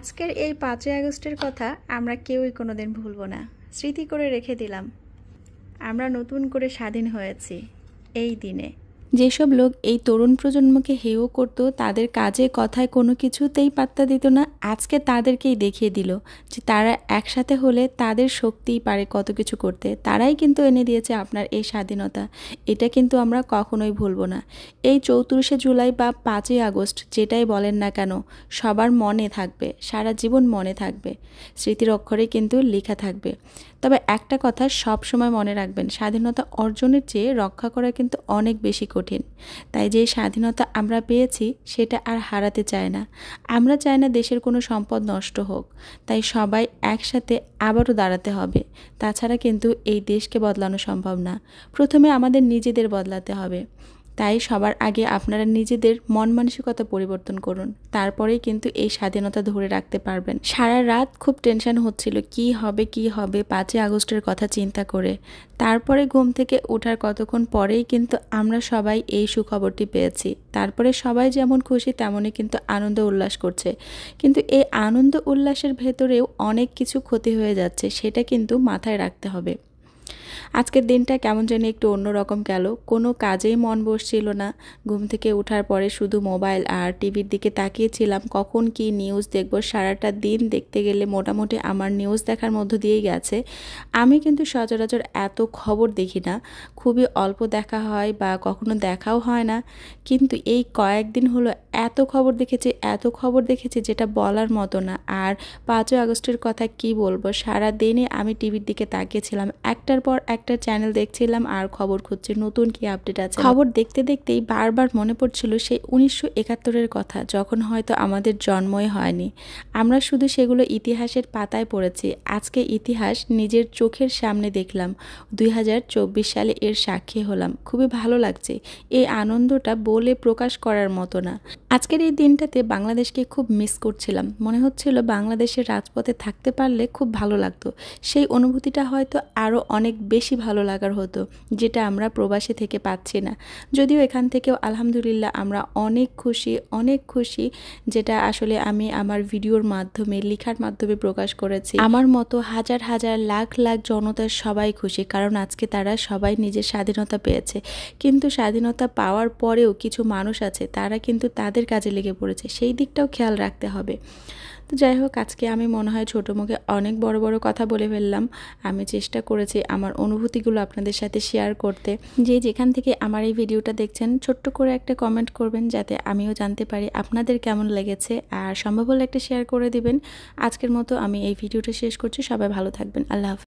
আজকের এই পাঁচই আগস্টের কথা আমরা কেউই কোনোদিন ভুলব না স্মৃতি করে রেখে দিলাম আমরা নতুন করে স্বাধীন হয়েছি এই দিনে যেসব লোক এই তরুণ প্রজন্মকে হেয় করত তাদের কাজে কথায় কোনো কিছুতেই পাত্তা দিত না আজকে তাদেরকেই দেখিয়ে দিল যে তারা একসাথে হলে তাদের শক্তিই পারে কত কিছু করতে তারাই কিন্তু এনে দিয়েছে আপনার এই স্বাধীনতা এটা কিন্তু আমরা কখনোই ভুলবো না এই চৌত্রিশে জুলাই বা পাঁচই আগস্ট যেটাই বলেন না কেন সবার মনে থাকবে সারা জীবন মনে থাকবে স্মৃতির অক্ষরে কিন্তু লেখা থাকবে তবে একটা কথা সব সময় মনে রাখবেন স্বাধীনতা অর্জনের চেয়ে রক্ষা করা কিন্তু অনেক বেশি কঠিন তাই যে স্বাধীনতা আমরা পেয়েছি সেটা আর হারাতে চায় না আমরা চাই না দেশের কোনো সম্পদ নষ্ট হোক তাই সবাই একসাথে আবারও দাঁড়াতে হবে তাছাড়া কিন্তু এই দেশকে বদলানো সম্ভব না প্রথমে আমাদের নিজেদের বদলাতে হবে তাই সবার আগে আপনারা নিজেদের মন মানসিকতা পরিবর্তন করুন তারপরেই কিন্তু এই স্বাধীনতা ধরে রাখতে পারবেন সারা রাত খুব টেনশন হচ্ছিল কি হবে কি হবে পাঁচই আগস্টের কথা চিন্তা করে তারপরে ঘুম থেকে ওঠার কতক্ষণ পরেই কিন্তু আমরা সবাই এই সুখবরটি পেয়েছি তারপরে সবাই যেমন খুশি তেমনই কিন্তু আনন্দ উল্লাস করছে কিন্তু এই আনন্দ উল্লাসের ভেতরেও অনেক কিছু ক্ষতি হয়ে যাচ্ছে সেটা কিন্তু মাথায় রাখতে হবে আজকের দিনটা কেমন যেন একটু অন্যরকম গেল কোনো কাজেই মন বসছিল না ঘুম থেকে ওঠার পরে শুধু মোবাইল আর টিভির দিকে তাকিয়েছিলাম কখন কি নিউজ দেখব সারাটা দিন দেখতে গেলে মোটামুটি আমার নিউজ দেখার মধ্য দিয়েই গেছে আমি কিন্তু সচরাচর এত খবর দেখি না খুবই অল্প দেখা হয় বা কখনো দেখাও হয় না কিন্তু এই কয়েকদিন হলো এত খবর দেখেছি এত খবর দেখেছি যেটা বলার মতো না আর পাঁচই আগস্টের কথা কি বলবো সারা দিনে আমি টিভির দিকে তাকিয়েছিলাম একটার পর একটা চ্যানেল দেখছিলাম আর খবর খুঁজছে নতুন কি আপডেট আছে খবর দেখতে দেখতেই বারবার মনে পড়ছিল সেই উনিশশো একাত্তরের কথা যখন হয়তো আমাদের জন্মই হয়নি আমরা শুধু সেগুলো ইতিহাসের পাতায় পড়েছি আজকে ইতিহাস নিজের চোখের সামনে দেখলাম দুই সালে এর সাক্ষী হলাম খুবই ভালো লাগছে এই আনন্দটা বলে প্রকাশ করার মতো না আজকের এই দিনটাতে বাংলাদেশকে খুব মিস করছিলাম মনে হচ্ছিল বাংলাদেশের রাজপথে থাকতে পারলে খুব ভালো লাগতো সেই অনুভূতিটা হয়তো আরও অনেক বেশি বেশি ভালো লাগার হতো যেটা আমরা প্রবাসে থেকে পাচ্ছি না যদিও এখান থেকেও আলহামদুলিল্লাহ আমরা অনেক খুশি অনেক খুশি যেটা আসলে আমি আমার ভিডিওর মাধ্যমে লেখার মাধ্যমে প্রকাশ করেছি আমার মতো হাজার হাজার লাখ লাখ জনতার সবাই খুশি কারণ আজকে তারা সবাই নিজের স্বাধীনতা পেয়েছে কিন্তু স্বাধীনতা পাওয়ার পরেও কিছু মানুষ আছে তারা কিন্তু তাদের কাজে লেগে পড়েছে সেই দিকটাও খেয়াল রাখতে হবে তো যাই হোক আজকে আমি মনে হয় ছোটো মুখে অনেক বড় বড় কথা বলে ফেললাম আমি চেষ্টা করেছি আমার অনুভূতিগুলো আপনাদের সাথে শেয়ার করতে যে যেখান থেকে আমার এই ভিডিওটা দেখছেন ছোট্ট করে একটা কমেন্ট করবেন যাতে আমিও জানতে পারি আপনাদের কেমন লেগেছে আর সম্ভব হলে একটা শেয়ার করে দিবেন আজকের মতো আমি এই ভিডিওটা শেষ করছি সবাই ভালো থাকবেন আল্লাহ